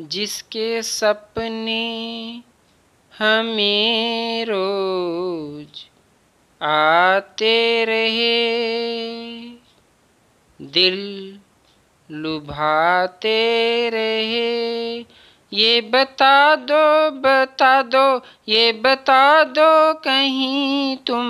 जिसके सपने हमें रोज आते रहे दिल लुभाते रहे ये बता दो बता दो ये बता दो कहीं तुम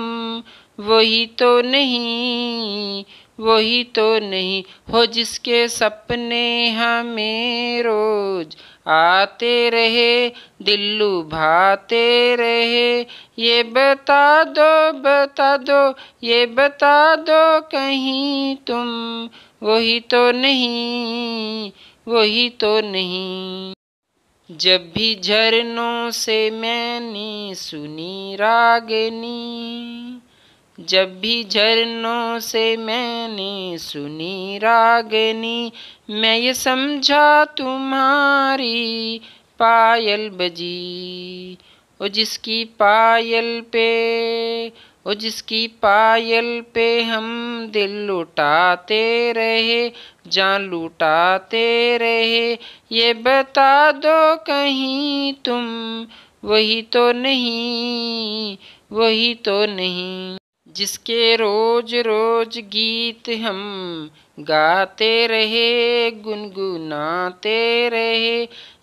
वही तो नहीं वही तो नहीं हो जिसके सपने हमें रोज रोज आते रहे दिल्लू भाते रहे ये बता दो बता दो ये बता दो कहीं तुम वही तो नहीं वही तो नहीं जब भी झरनों से मैंने सुनी रागनी जब भी झरनों से मैंने सुनी रागनी मैं ये समझा तुम्हारी पायल बजी ओ जिसकी पायल पे ओ जिसकी पायल पे हम दिल लुटाते रहे जान लुटाते रहे ये बता दो कहीं तुम वही तो नहीं वही तो नहीं जिसके रोज रोज गीत हम गाते रहे गुनगुनाते रहे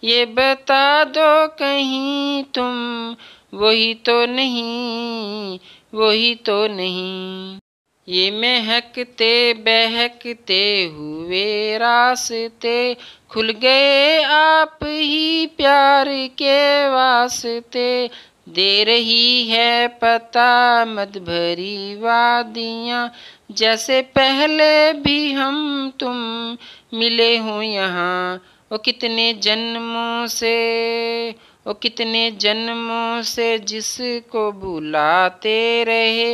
ये बता दो कहीं तुम वही तो नहीं वही तो नहीं ये महकते बहकते हुए रास्ते खुल गए आप ही प्यार के वास्ते दे रही है पता मत भरी वादियाँ जैसे पहले भी हम तुम मिले हो यहाँ वो कितने जन्मों से वो कितने जन्मों से जिसको बुलाते रहे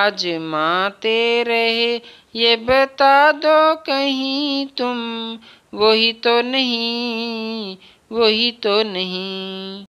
आज माते रहे ये बता दो कहीं तुम वही तो नहीं वही तो नहीं